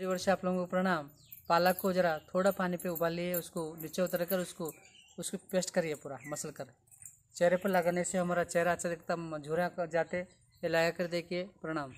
मेरी से आप लोगों को प्रणाम पालक को ज़रा थोड़ा पानी पे उबालिए उसको नीचे उतर कर उसको उसको पेस्ट करिए पूरा मसल कर चेहरे पर लगाने से हमारा चेहरा अच्छा दिखता झुरा जाते ये लगा कर देखिए प्रणाम